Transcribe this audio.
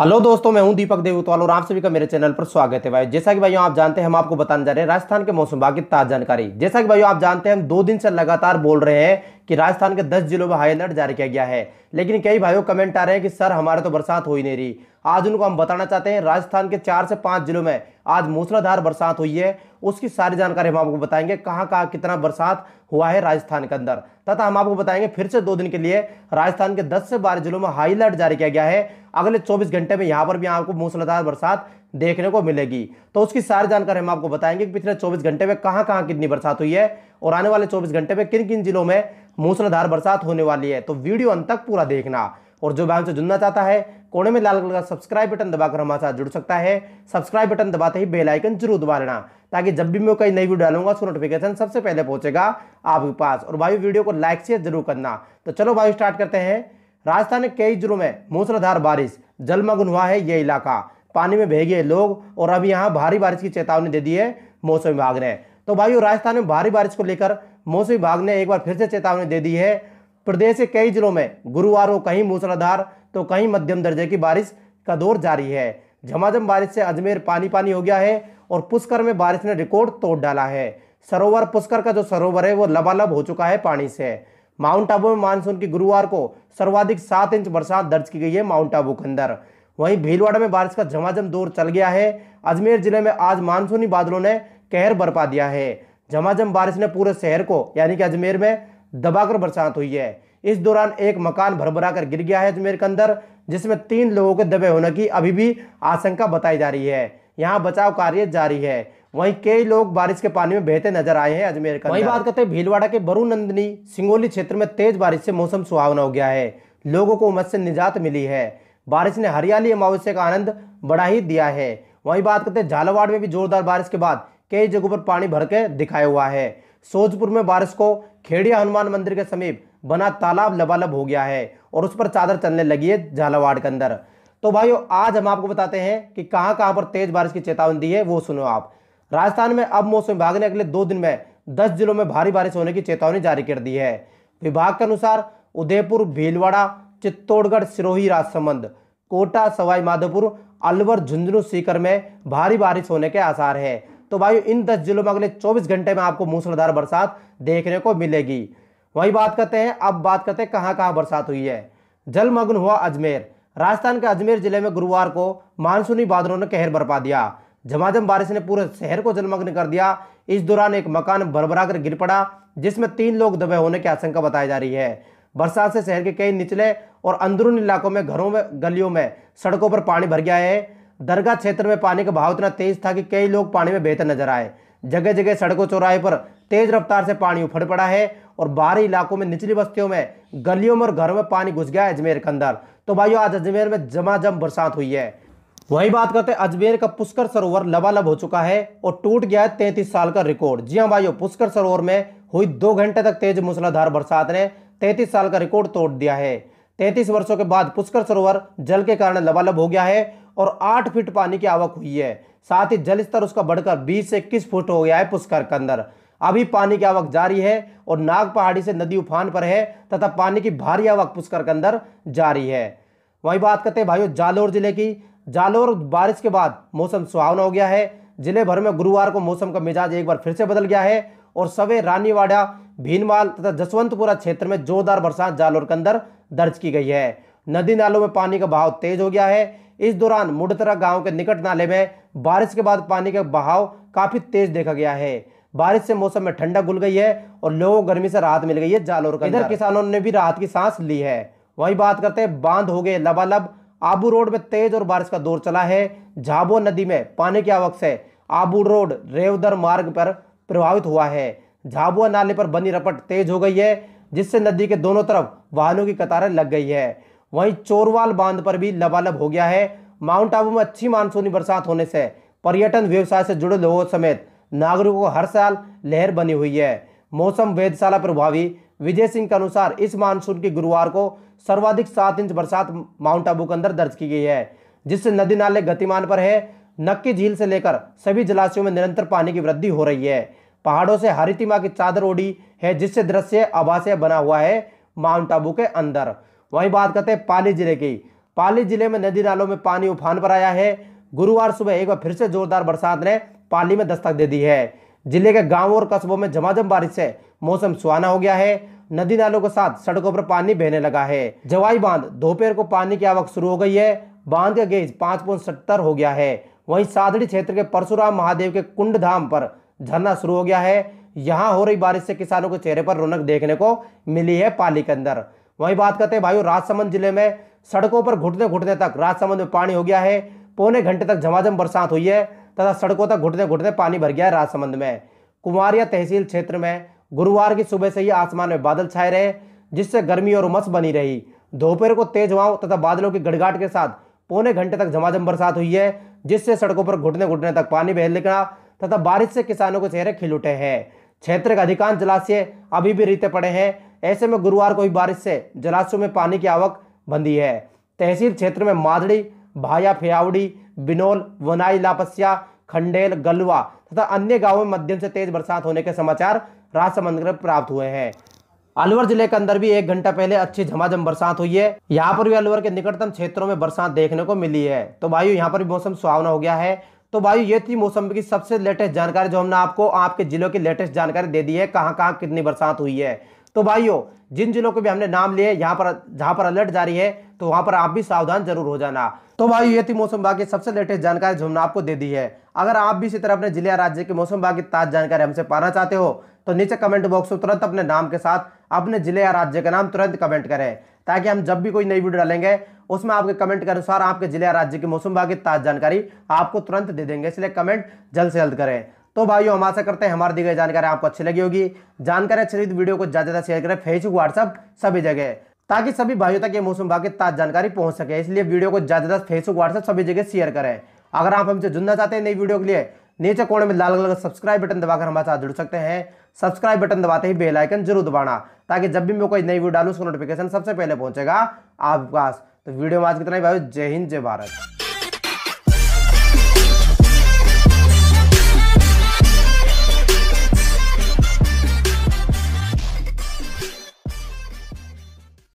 hello दोस्तों मैं हूं दीपक देवतवाल और आप सभी का मेरे चैनल पर स्वागत है भाई जैसा कि भाइयों आप जानते हैं हम आपको बताने जा रहे हैं राजस्थान के मौसम विभाग की ताज़ा जानकारी जैसा कि भाइयों आप जानते हैं हम दो दिन से लगातार बोल रहे हैं कि राजस्थान के 10 जिलों में हाई अलर्ट जारी किया गया है लेकिन कई भाइयों कमेंट आ रहे हैं कि सर हमारे तो बरसात हो ही नहीं रही आज उनको हम बताना चाहते हैं राजस्थान के चार से पांच जिलों में आज मूसलाधार बरसात हुई है उसकी सारी जानकारी हम आपको बताएंगे कहाँ कहाँ कितना बरसात हुआ है राजस्थान के अंदर तथा हम आपको बताएंगे फिर से दो दिन के लिए राजस्थान के 10 से 12 जिलों में हाई अलर्ट जारी किया गया है अगले 24 घंटे में यहाँ पर भी आपको मूसलाधार बरसात देखने को मिलेगी तो उसकी सारी जानकारी हम आपको बताएंगे कि पिछले 24 घंटे में कहाँ कहाँ कितनी बरसात हुई है और आने वाले 24 घंटे में किन किन जिलों में मूसलाधार बरसात होने वाली है तो वीडियो अंत तक पूरा देखना और जो बैंक से जुड़ना चाहता है कोने में लाल कलर का सब्सक्राइब बटन दबाकर हमारे साथ जुड़ सकता है सब्सक्राइब बटन दबाते ही बेल आइकन जरूर दबा लेना ताकि जब भी मैं कोई नई वीडियो डालूंगा उसका नोटिफिकेशन सबसे पहले पहुंचेगा आपके पास और भाई वीडियो को लाइक शेयर जरूर करना तो चलो भाई स्टार्ट करते हैं राजस्थान के कई जिलों में मूसलाधार बारिश जलमग्न हुआ है ये इलाका पानी में भेगे लोग और अभी यहाँ भारी बारिश की चेतावनी दे दी है मौसम विभाग ने तो भाई राजस्थान में भारी बारिश को लेकर मौसम विभाग ने एक बार फिर से चेतावनी दे दी है प्रदेश के कई जिलों में गुरुवार को कहीं मूसलाधार तो कहीं मध्यम दर्जे की बारिश का दौर जारी है झमाझम बारिश से अजमेर पानी पानी हो गया है और पुष्कर में बारिश ने रिकॉर्ड तोड़ डाला है सरोवर पुष्कर का जो सरोवर है वो लबालब हो चुका है पानी से माउंट आबू में मानसून की गुरुवार को सर्वाधिक सात इंच बरसात दर्ज की गई है माउंट आबू के अंदर वहीं भीलवाड़ा में बारिश का झमाझम दौर चल गया है अजमेर जिले में आज मानसूनी बादलों ने कहर बरपा दिया है झमाझम बारिश ने पूरे शहर को यानी कि अजमेर में दबाकर बरसात हुई है इस दौरान एक मकान भरभरा कर गिर गया है अजमेर के अंदर जिसमें तीन लोगों के दबे होने की अभी भी आशंका बताई जा रही है यहाँ बचाव कार्य जारी है वहीं कई लोग बारिश के पानी में बहते नजर आए हैं अजमेर का वही बात करते हैं भीलवाड़ा के बरुनंदनी सिंगोली क्षेत्र में तेज बारिश से मौसम सुहावना हो गया है लोगों को उमस से निजात मिली है बारिश ने हरियाली अमावस्या का आनंद बढ़ा ही दिया है वहीं बात करते हैं झालावाड़ में भी जोरदार बारिश के बाद कई जगहों पर पानी भर के दिखाया हुआ है सोजपुर में बारिश को खेड़िया हनुमान मंदिर के समीप बना तालाब लबालब हो गया है और उस पर चादर चलने लगी है झालावाड़ के अंदर तो भाइयों आज हम आपको बताते हैं कि कहां कहां पर तेज बारिश की चेतावनी दी है वो सुनो आप राजस्थान में अब मौसम विभाग ने अगले दो दिन में दस जिलों में भारी बारिश होने की चेतावनी जारी कर दी है विभाग के अनुसार उदयपुर भीलवाड़ा चित्तौड़गढ़ सिरोही राजसमंद कोटा सवाई माधोपुर अलवर झुंझुनू सीकर में भारी बारिश होने के आसार है तो भाई इन 10 जिलों में अगले 24 घंटे में आपको मूसलाधार बरसात देखने को मिलेगी वही बात करते हैं अब बात करते हैं कहाँ कहाँ बरसात हुई है जलमग्न हुआ अजमेर राजस्थान के अजमेर जिले में गुरुवार को मानसूनी बादलों ने कहर बरपा दिया झमाझम बारिश ने पूरे शहर को जलमग्न कर दिया इस दौरान एक मकान भरभरा कर गिर पड़ा जिसमें तीन लोग दबे होने की आशंका बताई जा रही है बरसात से शहर के कई निचले और अंदरूनी इलाकों में घरों में गलियों में सड़कों पर पानी भर गया है दरगाह क्षेत्र में पानी का बहाव इतना तेज था कि कई लोग पानी में बेहतर नजर आए जगह जगह सड़कों चौराहे पर तेज रफ्तार से पानी उफड़ पड़ा है और बाहरी इलाकों में निचली बस्तियों में गलियों में और घरों में पानी घुस गया है अजमेर के अंदर तो भाइयों आज अजमेर में जमाजम बरसात हुई है वही बात करते हैं अजमेर का पुष्कर सरोवर लबालब हो चुका है और टूट गया है तैंतीस साल का रिकॉर्ड जी हाँ भाइयों पुष्कर सरोवर में हुई दो घंटे तक तेज मूसलाधार बरसात ने तैंतीस साल का रिकॉर्ड तोड़ दिया है तैंतीस वर्षों के बाद पुष्कर सरोवर जल के कारण लबालब हो गया है और आठ फीट पानी की आवक हुई है साथ ही जल स्तर उसका बढ़कर बीस से इक्कीस फुट हो गया है पुष्कर के अंदर अभी पानी की आवक जारी है और नाग पहाड़ी से नदी उफान पर है तथा पानी की भारी आवक पुष्कर के अंदर जारी है वहीं बात करते हैं भाइयों जालोर जिले की जालोर बारिश के बाद मौसम सुहावना हो गया है जिले भर में गुरुवार को मौसम का मिजाज एक बार फिर से बदल गया है और सवे रानीवाड़ा भीनमाल तथा जसवंतपुरा क्षेत्र में जोरदार बरसात जालोर के अंदर दर्ज की गई है नदी नालों में पानी का बहाव तेज हो गया है इस दौरान मुडतरा गांव के निकट नाले में बारिश के बाद पानी का बहाव काफी तेज देखा गया है बारिश से मौसम में ठंडक घुल गई है और लोगों को गर्मी से राहत मिल गई है जालोर का इधर किसानों ने भी राहत की सांस ली है वही बात करते हैं बांध हो गए लबालब आबू रोड में तेज और बारिश का दौर चला है झाबो नदी में पानी की आवक से आबू रोड रेवदर मार्ग पर प्रभावित हुआ है झाबुआ नाले पर बनी रपट तेज हो गई है जिससे नदी के दोनों तरफ वाहनों की कतारें लग गई है वहीं चोरवाल बांध पर भी लबालब हो गया है माउंट आबू में अच्छी मानसूनी बरसात होने से पर्यटन व्यवसाय से जुड़े लोगों समेत नागरिकों को हर साल लहर बनी हुई है मौसम वेदशाला प्रभावी विजय सिंह के अनुसार इस मानसून की गुरुवार को सर्वाधिक सात इंच बरसात माउंट आबू के अंदर दर्ज की गई है जिससे नदी नाले गतिमान पर है नक्की झील से लेकर सभी जलाशयों में निरंतर पानी की वृद्धि हो रही है पहाड़ों से हरितिमा की चादर ओढ़ी है जिससे दृश्य आभासीय बना हुआ है माउंट आबू के अंदर वहीं बात करते हैं पाली जिले की पाली जिले में नदी नालों में पानी उफान पर आया है गुरुवार सुबह एक बार फिर से जोरदार बरसात ने पाली में दस्तक दे दी है जिले के गांवों और कस्बों में झमाझम बारिश से मौसम सुहाना हो गया है नदी नालों के साथ सड़कों पर पानी बहने लगा है जवाई बांध दोपहर को पानी की आवक शुरू हो गई है बांध का गेज पांच पॉइंट सत्तर हो गया है वहीं सादड़ी क्षेत्र के परशुराम महादेव के कुंड धाम पर झरना शुरू हो गया है यहाँ हो रही बारिश से किसानों के चेहरे पर रौनक देखने को मिली है पाली के अंदर वहीं बात करते हैं भाइयों राजसमंद जिले में सड़कों पर घुटने घुटने तक राजसमंद में पानी हो गया है पौने घंटे तक झमाझम बरसात हुई है तथा सड़कों तक घुटते घुटते पानी भर गया राजसमंद में कुमारिया तहसील क्षेत्र में गुरुवार की सुबह से ही आसमान में बादल छाए रहे जिससे गर्मी और उमस बनी रही दोपहर को तेज हवाओं तथा बादलों की गड़गाट के साथ पौने घंटे तक झमाझम बरसात हुई है जिससे सड़कों पर घुटने घुटने तक पानी बह निकला तथा बारिश से किसानों के चेहरे खिल उठे हैं क्षेत्र के अधिकांश जलाशय अभी भी रीते पड़े हैं ऐसे में गुरुवार को ही बारिश से जलाशयों में पानी की आवक बंदी है तहसील क्षेत्र में मादड़ी भाया फियावड़ी बिनोल वनाई लापसिया खंडेल गलवा तथा अन्य गांवों में मध्यम से तेज बरसात होने के समाचार राजसमंद में प्राप्त हुए हैं अलवर जिले के अंदर भी एक घंटा पहले अच्छी झमाझम बरसात हुई है यहाँ पर भी अलवर के निकटतम क्षेत्रों में बरसात देखने को मिली है तो भाई यहाँ पर भी मौसम सुहावना हो गया है तो भाई ये थी मौसम की सबसे लेटेस्ट जानकारी जो हमने आपको आपके जिलों की लेटेस्ट जानकारी दे दी है कहाँ कहाँ कितनी बरसात हुई है तो भाइयों जिन जिलों के भी हमने नाम लिए यहाँ पर जहाँ पर अलर्ट जारी है तो वहाँ पर आप भी सावधान जरूर हो जाना तो भाई ये थी मौसम विभाग की सबसे लेटेस्ट जानकारी जो हमने आपको दे दी है अगर आप भी इसी तरह अपने जिले या राज्य के मौसम विभाग की ताज़ जानकारी हमसे पाना चाहते हो तो नीचे कमेंट बॉक्स में तुरंत अपने नाम के साथ अपने जिले या राज्य का नाम तुरंत कमेंट करें ताकि हम जब भी कोई नई वीडियो डालेंगे उसमें आपके कमेंट के अनुसार आपके जिले या राज्य के मौसम विभाग की ताज़ जानकारी आपको तुरंत दे देंगे इसलिए कमेंट जल्द से जल्द करें तो भाइयों हम आशा करते हैं हमारे दी गई जानकारी आपको अच्छी लगी होगी जानकारी अच्छी लगी तो वीडियो को ज़्यादा ज़्यादा शेयर करें फेसबुक व्हाट्सअप सभी जगह ताकि सभी भाइयों तक ये मौसम भाग की ताज़ जानकारी पहुंच सके इसलिए वीडियो को ज़्यादा ज़्यादा फेसबुक व्हाट्सअप सभी जगह शेयर करें अगर आप हमसे जुड़ना चाहते हैं नई वीडियो के लिए नीचे कोने में लाल कलर सब्सक्राइब बटन दबाकर हमारे साथ जुड़ सकते हैं सब्सक्राइब बटन दबाते ही बेल आइकन जरूर दबाना ताकि जब भी मैं कोई नई वीडियो डालू उसका नोटिफिकेशन सबसे पहले पहुंचेगा आपके पास तो वीडियो में आज कितना भाई जय हिंद जय भारत